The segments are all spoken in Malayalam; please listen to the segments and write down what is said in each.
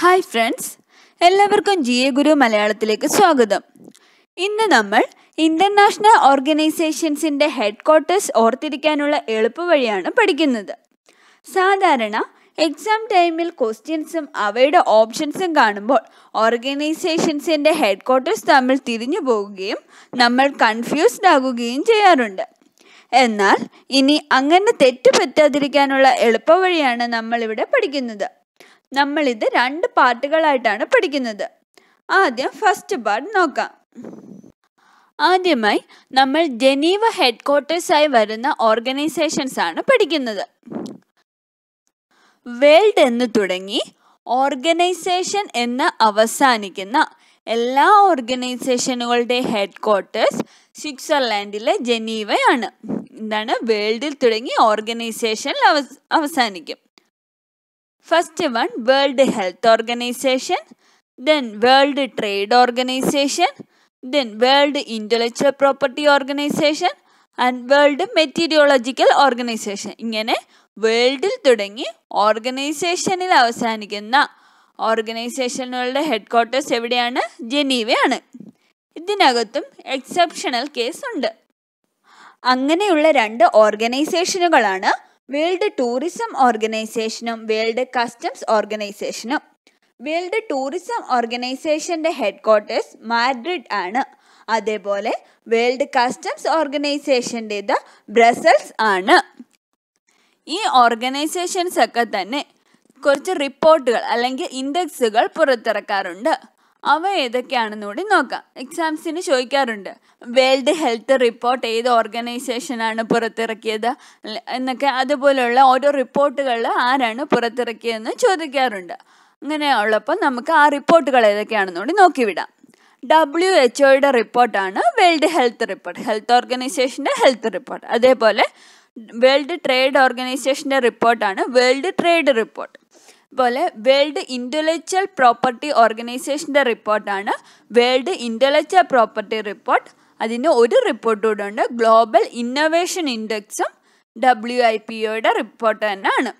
ഹായ് ഫ്രണ്ട്സ് എല്ലാവർക്കും ജി എ ഗുരു മലയാളത്തിലേക്ക് സ്വാഗതം ഇന്ന് നമ്മൾ ഇൻ്റർനാഷണൽ ഓർഗനൈസേഷൻസിൻ്റെ ഹെഡ് ക്വാർട്ടേഴ്സ് ഓർത്തിരിക്കാനുള്ള എളുപ്പവഴിയാണ് പഠിക്കുന്നത് സാധാരണ എക്സാം ടൈമിൽ ക്വസ്റ്റ്യൻസും അവയുടെ ഓപ്ഷൻസും കാണുമ്പോൾ ഓർഗനൈസേഷൻസിൻ്റെ ഹെഡ് ക്വാർട്ടേഴ്സ് തമ്മിൽ തിരിഞ്ഞു പോകുകയും നമ്മൾ കൺഫ്യൂസ്ഡ് ആകുകയും ചെയ്യാറുണ്ട് എന്നാൽ ഇനി അങ്ങനെ തെറ്റ് പറ്റാതിരിക്കാനുള്ള വഴിയാണ് നമ്മളിവിടെ പഠിക്കുന്നത് നമ്മളിത് രണ്ട് പാർട്ടുകളായിട്ടാണ് പഠിക്കുന്നത് ആദ്യം ഫസ്റ്റ് പാർട്ട് നോക്കാം ആദ്യമായി നമ്മൾ ജനീവ ഹെഡ്ക്വാർട്ടേഴ്സായി വരുന്ന ഓർഗനൈസേഷൻസ് ആണ് പഠിക്കുന്നത് വേൾഡ് എന്ന് തുടങ്ങി ഓർഗനൈസേഷൻ എന്ന് അവസാനിക്കുന്ന എല്ലാ ഓർഗനൈസേഷനുകളുടെ ഹെഡ്ക്വാർട്ടേഴ്സ് സ്വിറ്റ്സർലാൻഡിലെ ജനീവയാണ് എന്താണ് വേൾഡിൽ തുടങ്ങി ഓർഗനൈസേഷനിൽ അവസാനിക്കും first one world health organization then world trade organization then world intellectual property organization and world meteorological organization ഇങ്ങനെ വേൾഡിൽ തുടങ്ങി ഓർഗനൈസേഷനിൽ അവസാനിക്കുന്ന ഓർഗനൈസേഷനുകളുടെ ഹെഡ് ക്വാർട്ടേഴ്സ് എവിടെയാണ് ജനീവയാണ് ഇതിനകത്തും എക്സെപ്ഷണൽ കേസ് ഉണ്ട് അങ്ങനെയുള്ള രണ്ട് ഓർഗനൈസേഷനുകളാണ് വേൾഡ് ടൂറിസം ഓർഗനൈസേഷനും വേൾഡ് കസ്റ്റംസ് ഓർഗനൈസേഷനും വേൾഡ് ടൂറിസം ഓർഗനൈസേഷന്റെ ഹെഡ്ക്വാർട്ടേഴ്സ് മാഡ്രിഡ് ആണ് അതേപോലെ വേൾഡ് കസ്റ്റംസ് ഓർഗനൈസേഷൻ്റേത് ബ്രസൽസ് ആണ് ഈ ഓർഗനൈസേഷൻസ് ഒക്കെ തന്നെ കുറച്ച് റിപ്പോർട്ടുകൾ അല്ലെങ്കിൽ ഇൻഡെക്സുകൾ പുറത്തിറക്കാറുണ്ട് അവ ഏതൊക്കെയാണെന്നുകൂടി നോക്കാം എക്സാംസിന് ചോദിക്കാറുണ്ട് വേൾഡ് ഹെൽത്ത് റിപ്പോർട്ട് ഏത് ഓർഗനൈസേഷനാണ് പുറത്തിറക്കിയത് എന്നൊക്കെ അതുപോലെയുള്ള ഓരോ റിപ്പോർട്ടുകൾ ആരാണ് പുറത്തിറക്കിയതെന്ന് ചോദിക്കാറുണ്ട് അങ്ങനെ നമുക്ക് ആ റിപ്പോർട്ടുകൾ ഏതൊക്കെയാണെന്നുകൂടി നോക്കിവിടാം ഡബ്ല്യു എച്ച് ഒയുടെ റിപ്പോർട്ടാണ് വേൾഡ് ഹെൽത്ത് റിപ്പോർട്ട് ഹെൽത്ത് ഓർഗനൈസേഷൻ്റെ ഹെൽത്ത് റിപ്പോർട്ട് അതേപോലെ വേൾഡ് ട്രേഡ് ഓർഗനൈസേഷൻ്റെ റിപ്പോർട്ടാണ് വേൾഡ് ട്രേഡ് റിപ്പോർട്ട് അതുപോലെ വേൾഡ് ഇൻ്റലക്ച്വൽ പ്രോപ്പർട്ടി ഓർഗനൈസേഷൻ്റെ റിപ്പോർട്ടാണ് വേൾഡ് ഇൻ്റലക്ച്വൽ പ്രോപ്പർട്ടി റിപ്പോർട്ട് അതിന് ഒരു റിപ്പോർട്ട് കൂടെ ഉണ്ട് ഗ്ലോബൽ ഇന്നൊവേഷൻ ഇൻഡെക്സും ഡബ്ല്യു ഐ പി ഒയുടെ റിപ്പോർട്ട് തന്നെയാണ്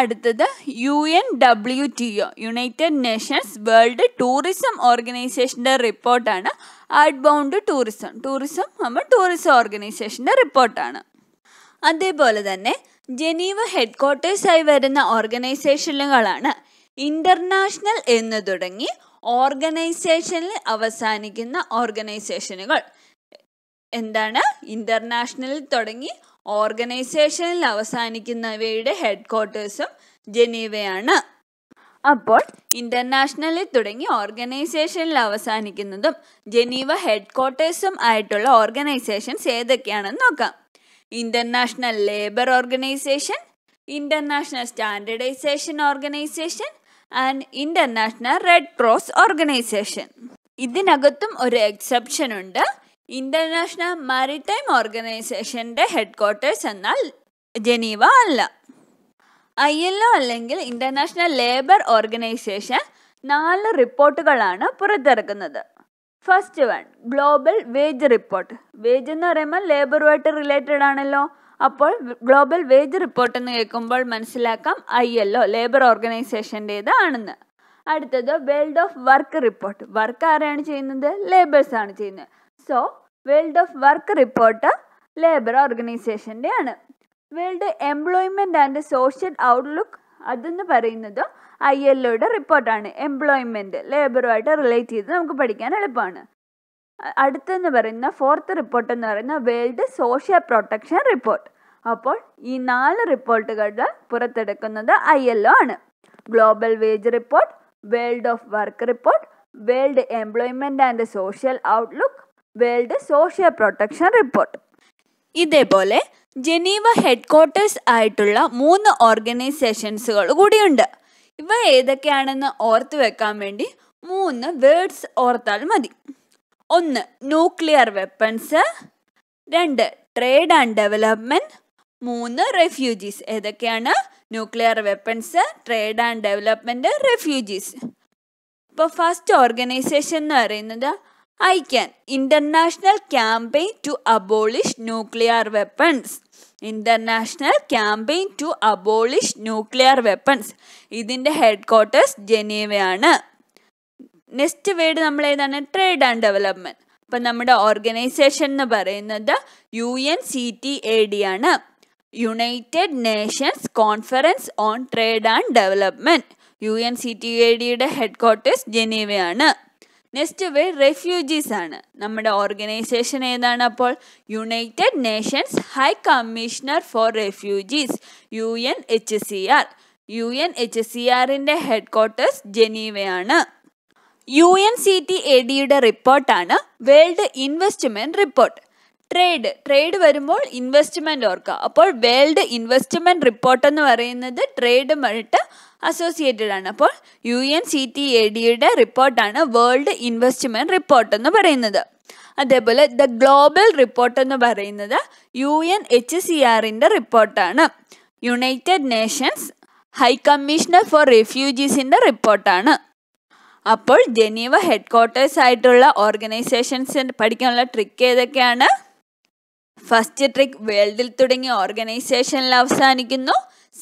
അടുത്തത് U N W T O united nations world tourism ഓർഗനൈസേഷൻ്റെ റിപ്പോർട്ടാണ് ആർട്ട് ബൗണ്ട് ടൂറിസം ടൂറിസം നമ്മൾ ടൂറിസം ഓർഗനൈസേഷൻ്റെ റിപ്പോർട്ടാണ് അതേപോലെ തന്നെ ജനീവ ഹെഡ്ക്വാർട്ടേഴ്സായി വരുന്ന ഓർഗനൈസേഷനുകളാണ് ഇന്റർനാഷണൽ എന്ന് തുടങ്ങി ഓർഗനൈസേഷനിൽ അവസാനിക്കുന്ന ഓർഗനൈസേഷനുകൾ എന്താണ് ഇന്റർനാഷണലിൽ തുടങ്ങി ഓർഗനൈസേഷനിൽ അവസാനിക്കുന്നവയുടെ ഹെഡ്ക്വാർട്ടേഴ്സും ജനീവയാണ് അപ്പോൾ ഇന്റർനാഷണലിൽ തുടങ്ങി ഓർഗനൈസേഷനിൽ അവസാനിക്കുന്നതും ജനീവ ഹെഡ്ക്വാർട്ടേഴ്സും ആയിട്ടുള്ള ഓർഗനൈസേഷൻസ് ഏതൊക്കെയാണെന്ന് നോക്കാം international labour organization international standardization organization and international red cross organization ഇതിനകത്തും ഒരു എക്സെപ്ഷൻ ഉണ്ട് ഇന്റർനാഷണൽ മാരിടൈം ഓർഗനൈസേഷന്റെ ഹെഡ്ക്വാർട്ടേഴ്സ് എന്നാൽ ജനീവ അല്ല ഐ എൽ ഒ അല്ലെങ്കിൽ ഇന്റർനാഷണൽ ലേബർ ഓർഗനൈസേഷൻ നാല് റിപ്പോർട്ടുകളാണ് പുറത്തിറക്കുന്നത് first one global wage report wage എന്ന് പറയുമ്പോൾ ലേബറുമായിട്ട് റിലേറ്റഡ് ആണല്ലോ അപ്പോൾ ഗ്ലോബൽ വേജ് റിപ്പോർട്ട് എന്ന് കേൾക്കുമ്പോൾ മനസ്സിലാക്കാം ഐ എൽ ഒ ലേബർ ഓർഗനൈസേഷൻ്റേത് ആണെന്ന് അടുത്തത് world of work report work ആരാണ് ചെയ്യുന്നത് ലേബേഴ്സ് ആണ് ചെയ്യുന്നത് so world of work report labour ഓർഗനൈസേഷൻ്റെ ആണ് world employment and social outlook അതെന്ന് പറയുന്നത് ഐ എൽ ഒയുടെ റിപ്പോർട്ടാണ് എംപ്ലോയ്മെൻറ്റ് ലേബറുമായിട്ട് റിലേറ്റ് ചെയ്ത് നമുക്ക് പഠിക്കാൻ എളുപ്പമാണ് അടുത്തെന്ന് പറയുന്ന ഫോർത്ത് റിപ്പോർട്ട് എന്ന് പറയുന്ന വേൾഡ് സോഷ്യൽ പ്രൊട്ടക്ഷൻ റിപ്പോർട്ട് അപ്പോൾ ഈ നാല് റിപ്പോർട്ടുകൾ പുറത്തെടുക്കുന്നത് ഐ എൽ ഒ ആണ് global wage report world of work report world employment and social outlook world social protection report ഇതേപോലെ ജനീവ ഹെഡ്ക്വാർട്ടേഴ്സ് ആയിട്ടുള്ള മൂന്ന് ഓർഗനൈസേഷൻസുകൾ കൂടിയുണ്ട് ഇവ ഏതൊക്കെയാണെന്ന് ഓർത്തു വെക്കാൻ വേണ്ടി മൂന്ന് വേർഡ്സ് ഓർത്താൽ മതി ഒന്ന് ന്യൂക്ലിയർ വെപ്പൺസ് രണ്ട് ട്രേഡ് ആൻഡ് ഡെവലപ്മെൻറ്റ് മൂന്ന് റെഫ്യൂജീസ് ഏതൊക്കെയാണ് nuclear weapons trade and development refugees ഇപ്പോൾ ഫസ്റ്റ് ഓർഗനൈസേഷൻ എന്ന് പറയുന്നത് അയക്കാൻ international campaign to abolish nuclear weapons international campaign to abolish nuclear weapons ഇതിൻ്റെ ഹെഡ് ക്വാർട്ടേഴ്സ് ജനീവയാണ് നെക്സ്റ്റ് വേർഡ് നമ്മൾ ഏതാണ് ട്രേഡ് ആൻഡ് ഡെവലപ്മെൻറ്റ് അപ്പം നമ്മുടെ ഓർഗനൈസേഷൻ എന്ന് പറയുന്നത് U N C T A D ആണ് united nations conference on trade and development U N C T A ഡിയുടെ ഹെഡ് ക്വാർട്ടേഴ്സ് ജനീവയാണ് നെക്സ്റ്റ് വേ റെഫ്യൂജീസ് ആണ് നമ്മുടെ ഓർഗനൈസേഷൻ ഏതാണ് അപ്പോൾ united nations high commissioner for refugees U N H C R U N H C ആറിൻ്റെ ഹെഡ് ക്വാർട്ടേഴ്സ് ജനീവയാണ് U N C T A ഡിയുടെ റിപ്പോർട്ടാണ് world investment report trade trade വരുമ്പോൾ ഇൻവെസ്റ്റ്മെൻറ്റ് ഓർക്കുക അപ്പോൾ വേൾഡ് ഇൻവെസ്റ്റ്മെൻറ്റ് റിപ്പോർട്ട് എന്ന് പറയുന്നത് ട്രേഡുമായിട്ട് അസോസിയേറ്റഡ് ആണ് അപ്പോൾ U N C T A ഡിയുടെ റിപ്പോർട്ടാണ് വേൾഡ് ഇൻവെസ്റ്റ്മെൻറ്റ് റിപ്പോർട്ട് എന്ന് പറയുന്നത് അതേപോലെ ദ ഗ്ലോബൽ റിപ്പോർട്ട് എന്ന് പറയുന്നത് യു എൻ എച്ച് സി ആറിൻ്റെ റിപ്പോർട്ടാണ് united nations high commissioner for റെഫ്യൂജീസിൻ്റെ റിപ്പോർട്ടാണ് അപ്പോൾ ജനീവ ഹെഡ് ക്വാർട്ടേഴ്സ് ആയിട്ടുള്ള ഓർഗനൈസേഷൻസ് പഠിക്കാനുള്ള ട്രിക്ക് ഏതൊക്കെയാണ് ഫസ്റ്റ് ട്രിക്ക് വേൾഡിൽ തുടങ്ങിയ ഓർഗനൈസേഷനിൽ അവസാനിക്കുന്നു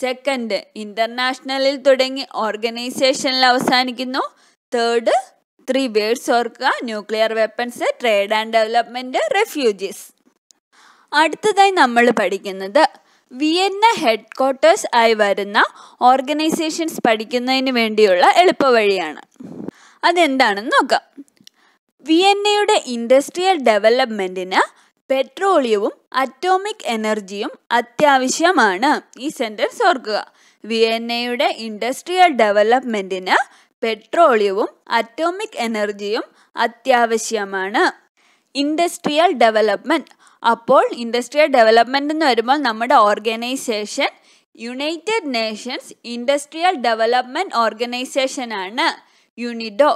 സെക്കൻഡ് ഇൻ്റർനാഷണലിൽ തുടങ്ങി ഓർഗനൈസേഷനിൽ അവസാനിക്കുന്നു തേർഡ് ത്രീ വേർഡ്സ് ഓർക്കുക nuclear weapons trade and development refugees അടുത്തതായി നമ്മൾ പഠിക്കുന്നത് വിയന്ന ഹെഡ് ക്വാർട്ടേഴ്സ് ആയി വരുന്ന ഓർഗനൈസേഷൻസ് പഠിക്കുന്നതിന് വേണ്ടിയുള്ള എളുപ്പവഴിയാണ് അതെന്താണെന്ന് നോക്കാം വിയന്നയുടെ ഇൻഡസ്ട്രിയൽ ഡെവലപ്മെൻറ്റിന് പെട്രോളിയവും അറ്റോമിക് എനർജിയും അത്യാവശ്യമാണ് ഈ സെൻറ്റൻസ് ഓർക്കുക വിയന്നയുടെ ഇൻഡസ്ട്രിയൽ ഡെവലപ്മെൻറ്റിന് പെട്രോളിയവും അറ്റോമിക് എനർജിയും അത്യാവശ്യമാണ് ഇൻഡസ്ട്രിയൽ ഡെവലപ്മെൻറ്റ് അപ്പോൾ ഇൻഡസ്ട്രിയൽ ഡെവലപ്മെൻ്റ് എന്ന് വരുമ്പോൾ നമ്മുടെ organization united nations industrial development organization ആണ് UNIDO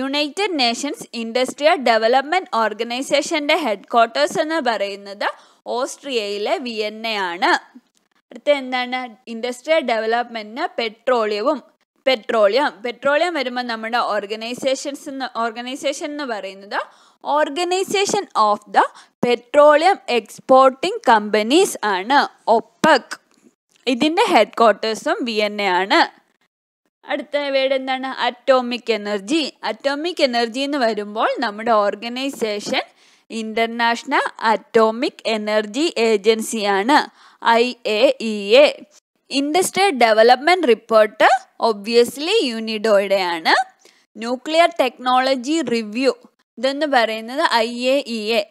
united nations industrial development ഓർഗനൈസേഷൻ്റെ ഹെഡ് ക്വാർട്ടേഴ്സ് എന്ന് പറയുന്നത് ഓസ്ട്രിയയിലെ വിയന്നയാണ് അടുത്ത എന്താണ് ഇൻഡസ്ട്രിയൽ ഡെവലപ്മെൻറ്റിന് പെട്രോളിയവും പെട്രോളിയം പെട്രോളിയം വരുമ്പോൾ നമ്മുടെ ഓർഗനൈസേഷൻസ് എന്ന് ഓർഗനൈസേഷൻ എന്ന് പറയുന്നത് organization of the petroleum exporting companies ആണ് ഒപ്പക് ഇതിൻ്റെ ഹെഡ് ക്വാർട്ടേഴ്സും വിയന്നയാണ് അടുത്ത വേർഡ് എന്താണ് അറ്റോമിക് എനർജി അറ്റോമിക് എനർജി എന്ന് വരുമ്പോൾ നമ്മുടെ ഓർഗനൈസേഷൻ ഇന്റർനാഷണൽ അറ്റോമിക് എനർജി ഏജൻസിയാണ് I A E A industrial development report obviously യുനിഡോയുടെയാണ് ന്യൂക്ലിയർ ടെക്നോളജി റിവ്യൂ ഇതെന്ന് പറയുന്നത് I A E A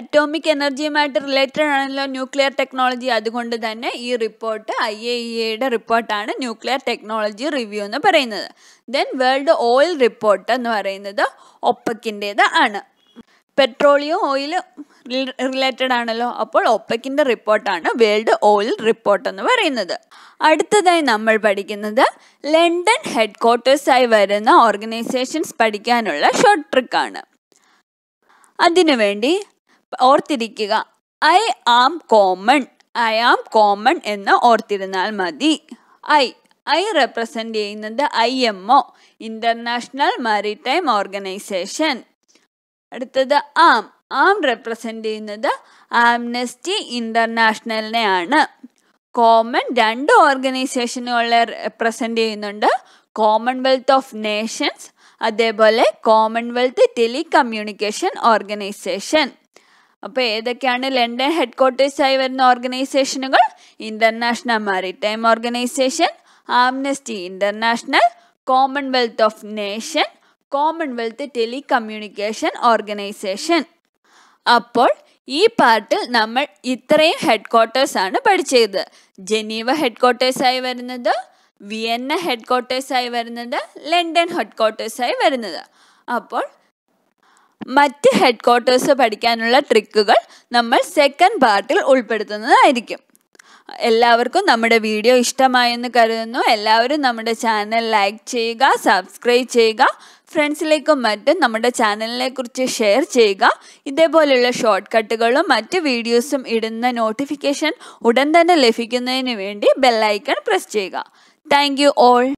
atomic എനർജിയുമായിട്ട് റിലേറ്റഡ് ആണല്ലോ ന്യൂക്ലിയർ ടെക്നോളജി അതുകൊണ്ട് തന്നെ ഈ റിപ്പോർട്ട് ഐ എ ഇ എയുടെ റിപ്പോർട്ടാണ് ന്യൂക്ലിയർ ടെക്നോളജി റിവ്യൂ എന്ന് പറയുന്നത് ദെൻ വേൾഡ് ഓയിൽ റിപ്പോർട്ട് എന്ന് പറയുന്നത് ഒപ്പക്കിൻ്റേത് ആണ് പെട്രോളിയം ഓയിൽ റിലേറ്റഡ് ആണല്ലോ അപ്പോൾ ഒപ്പക്കിൻ്റെ റിപ്പോർട്ടാണ് വേൾഡ് ഓയിൽ റിപ്പോർട്ട് എന്ന് പറയുന്നത് അടുത്തതായി നമ്മൾ പഠിക്കുന്നത് ലണ്ടൻ ഹെഡ് ക്വാർട്ടേഴ്സായി വരുന്ന ഓർഗനൈസേഷൻസ് പഠിക്കാനുള്ള ഷോർട്ട് ട്രിക്കാണ് അതിനുവേണ്ടി ഓർത്തിരിക്കുക I am common I am common എന്ന് ഓർത്തിരുന്നാൽ മതി ഐ ഐ റെപ്രസെൻ്റ് ചെയ്യുന്നത് I M O international maritime organization അടുത്തത് ആം ആം റെപ്രസെൻ്റ് ചെയ്യുന്നത് ആംനസ്റ്റി ഇൻ്റർനാഷണലിനെ ആണ് കോമൺ രണ്ട് ഓർഗനൈസേഷനുകളെ റെപ്രസെൻ്റ് ചെയ്യുന്നുണ്ട് കോമൺവെൽത്ത് ഓഫ് നേഷൻസ് അതേപോലെ കോമൺവെൽത്ത് ടെലികമ്മ്യൂണിക്കേഷൻ ഓർഗനൈസേഷൻ അപ്പോൾ ഏതൊക്കെയാണ് ലണ്ടൻ ഹെഡ് ആയി വരുന്ന ഓർഗനൈസേഷനുകൾ international maritime organization amnesty international commonwealth of nation commonwealth telecommunication organization അപ്പോൾ ഈ പാർട്ടിൽ നമ്മൾ ഇത്രയും ഹെഡ് ആണ് പഠിച്ചത് ജനീവ ഹെഡ് ആയി വരുന്നത് വിയന്ന ഹെഡ് ആയി വരുന്നത് ലണ്ടൻ ഹെഡ് ആയി വരുന്നത് അപ്പോൾ മറ്റ് ഹെഡ് ക്വാർട്ടേഴ്സ് പഠിക്കാനുള്ള ട്രിക്കുകൾ നമ്മൾ സെക്കൻഡ് പാർട്ടിൽ ഉൾപ്പെടുത്തുന്നതായിരിക്കും എല്ലാവർക്കും നമ്മുടെ വീഡിയോ ഇഷ്ടമായെന്ന് കരുതുന്നു എല്ലാവരും നമ്മുടെ ചാനൽ ലൈക്ക് ചെയ്യുക സബ്സ്ക്രൈബ് ചെയ്യുക ഫ്രണ്ട്സിലേക്കും മറ്റും നമ്മുടെ ചാനലിനെ കുറിച്ച് ഷെയർ ചെയ്യുക ഇതേപോലെയുള്ള ഷോർട്ട് കട്ടുകളും മറ്റ് വീഡിയോസും ഇടുന്ന നോട്ടിഫിക്കേഷൻ ഉടൻ തന്നെ ലഭിക്കുന്നതിന് വേണ്ടി ബെല്ലൈക്കൺ പ്രസ് ചെയ്യുക താങ്ക് ഓൾ